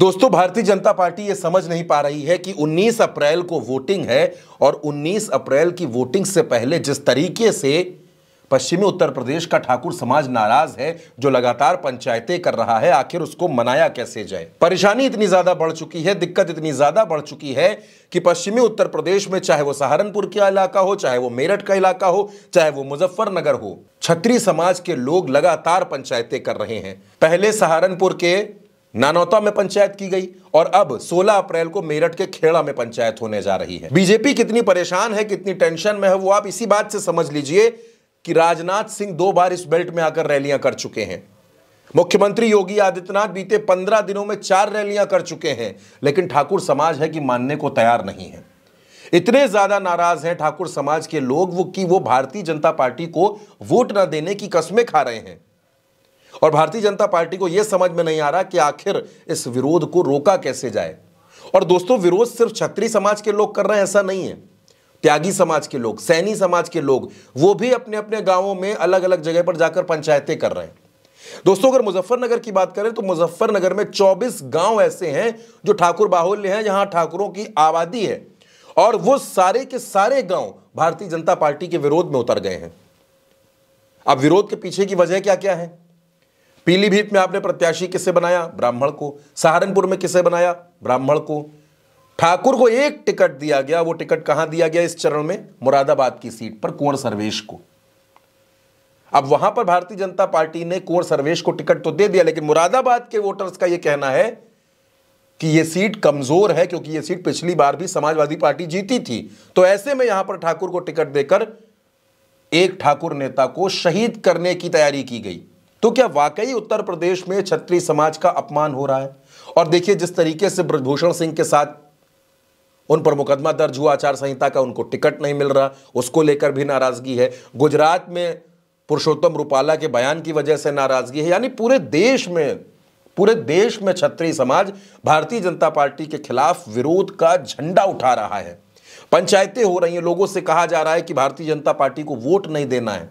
दोस्तों भारतीय जनता पार्टी ये समझ नहीं पा रही है कि 19 अप्रैल को वोटिंग है और 19 अप्रैल की वोटिंग से पहले जिस तरीके से पश्चिमी उत्तर प्रदेश का ठाकुर समाज नाराज है जो लगातार पंचायतें कर रहा है आखिर उसको मनाया कैसे जाए परेशानी इतनी ज्यादा बढ़ चुकी है दिक्कत इतनी ज्यादा बढ़ चुकी है कि पश्चिमी उत्तर प्रदेश में चाहे वो सहारनपुर का इलाका हो चाहे वो मेरठ का इलाका हो चाहे वो मुजफ्फरनगर हो छत्री समाज के लोग लगातार पंचायतें कर रहे हैं पहले सहारनपुर के नानौता में पंचायत की गई और अब 16 अप्रैल को मेरठ के खेड़ा में पंचायत होने जा रही है बीजेपी कितनी परेशान है कितनी टेंशन में है वो आप इसी बात से समझ लीजिए कि राजनाथ सिंह दो बार इस बेल्ट में आकर रैलियां कर चुके हैं मुख्यमंत्री योगी आदित्यनाथ बीते पंद्रह दिनों में चार रैलियां कर चुके हैं लेकिन ठाकुर समाज है कि मानने को तैयार नहीं है इतने ज्यादा नाराज हैं ठाकुर समाज के लोग वो कि वो भारतीय जनता पार्टी को वोट ना देने की कस्में खा रहे हैं और भारतीय जनता पार्टी को यह समझ में नहीं आ रहा कि आखिर इस विरोध को रोका कैसे जाए और दोस्तों विरोध सिर्फ छत्री समाज के लोग कर रहे हैं ऐसा नहीं है त्यागी समाज के लोग सैनी समाज के लोग वो भी अपने अपने गांवों में अलग अलग जगह पर जाकर पंचायतें कर रहे हैं दोस्तों अगर मुजफ्फरनगर की बात करें तो मुजफ्फरनगर में 24 गांव ऐसे हैं जो ठाकुर बाहुल्य हैं जहां ठाकुरों की आबादी है और वो सारे के सारे गांव भारतीय जनता पार्टी के विरोध में उतर गए हैं अब विरोध के पीछे की वजह क्या क्या है पीलीभीत में आपने प्रत्याशी किसे बनाया ब्राह्मण को सहारनपुर में किसे बनाया ब्राह्मण को ठाकुर को एक टिकट दिया गया वो टिकट कहां दिया गया इस चरण में मुरादाबाद की सीट पर कुंवर सर्वेश को अब वहां पर भारतीय जनता पार्टी ने कुंवर सर्वेश को टिकट तो दे दिया लेकिन मुरादाबाद के वोटर्स का यह कहना है कि यह सीट कमजोर है क्योंकि यह सीट पिछली बार भी समाजवादी पार्टी जीती थी तो ऐसे में यहां पर ठाकुर को टिकट देकर एक ठाकुर नेता को शहीद करने की तैयारी की गई तो क्या वाकई उत्तर प्रदेश में छत्री समाज का अपमान हो रहा है और देखिए जिस तरीके से ब्रजभूषण सिंह के साथ उन पर मुकदमा दर्ज हुआ आचार संहिता का उनको टिकट नहीं मिल रहा उसको लेकर भी नाराजगी है गुजरात में पुरुषोत्तम रूपाला के बयान की वजह से नाराजगी है यानी पूरे देश में पूरे देश में छत्री समाज भारतीय जनता पार्टी के खिलाफ विरोध का झंडा उठा रहा है पंचायतें हो रही हैं लोगों से कहा जा रहा है कि भारतीय जनता पार्टी को वोट नहीं देना है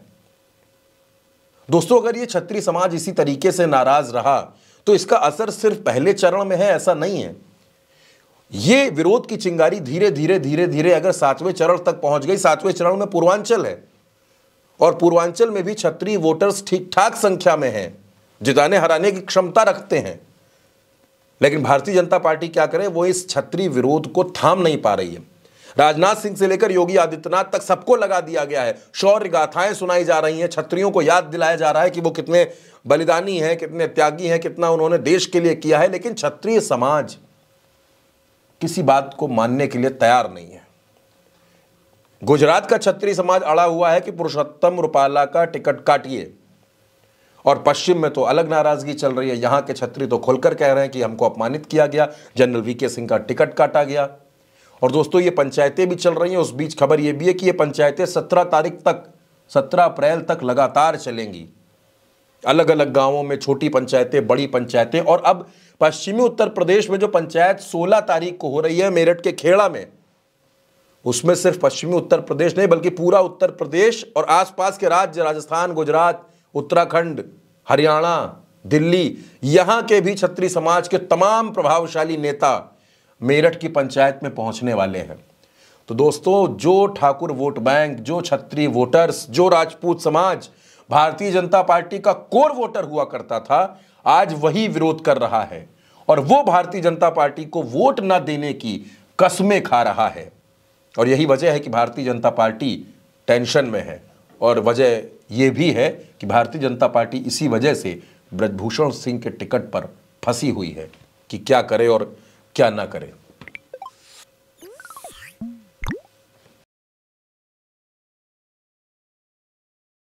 दोस्तों अगर ये छत्री समाज इसी तरीके से नाराज रहा तो इसका असर सिर्फ पहले चरण में है ऐसा नहीं है ये विरोध की चिंगारी धीरे धीरे धीरे धीरे अगर सातवें चरण तक पहुंच गई सातवें चरण में पूर्वांचल है और पूर्वांचल में भी छत्री वोटर्स ठीक ठाक संख्या में हैं जिताने हराने की क्षमता रखते हैं लेकिन भारतीय जनता पार्टी क्या करे वो इस छत्री विरोध को थाम नहीं पा रही है राजनाथ सिंह से लेकर योगी आदित्यनाथ तक सबको लगा दिया गया है शौर्य गाथाएं सुनाई जा रही हैं छत्रियों को याद दिलाया जा रहा है कि वो कितने बलिदानी हैं कितने त्यागी हैं कितना उन्होंने देश के लिए किया है लेकिन क्षत्रिय समाज किसी बात को मानने के लिए तैयार नहीं है गुजरात का छत्री समाज अड़ा हुआ है कि पुरुषोत्तम रूपाला का टिकट काटिए और पश्चिम में तो अलग नाराजगी चल रही है यहां के छत्री तो खुलकर कह रहे हैं कि हमको अपमानित किया गया जनरल वी के सिंह का टिकट काटा गया और दोस्तों ये पंचायतें भी चल रही हैं उस बीच खबर ये भी है कि ये पंचायतें सत्रह तारीख तक सत्रह अप्रैल तक लगातार चलेंगी अलग अलग गांवों में छोटी पंचायतें बड़ी पंचायतें और अब पश्चिमी उत्तर प्रदेश में जो पंचायत 16 तारीख को हो रही है मेरठ के खेड़ा में उसमें सिर्फ पश्चिमी उत्तर प्रदेश नहीं बल्कि पूरा उत्तर प्रदेश और आसपास के राज्य राजस्थान गुजरात उत्तराखंड हरियाणा दिल्ली यहां के भी छत्री समाज के तमाम प्रभावशाली नेता मेरठ की पंचायत में पहुंचने वाले हैं तो दोस्तों जो ठाकुर वोट बैंक जो छत्री वोटर्स जो राजपूत समाज भारतीय जनता पार्टी का कोर वोटर हुआ करता था आज वही विरोध कर रहा है और वो भारतीय जनता पार्टी को वोट न देने की कसमें खा रहा है और यही वजह है कि भारतीय जनता पार्टी टेंशन में है और वजह यह भी है कि भारतीय जनता पार्टी इसी वजह से ब्रजभूषण सिंह के टिकट पर फंसी हुई है कि क्या करे और क्या ना करे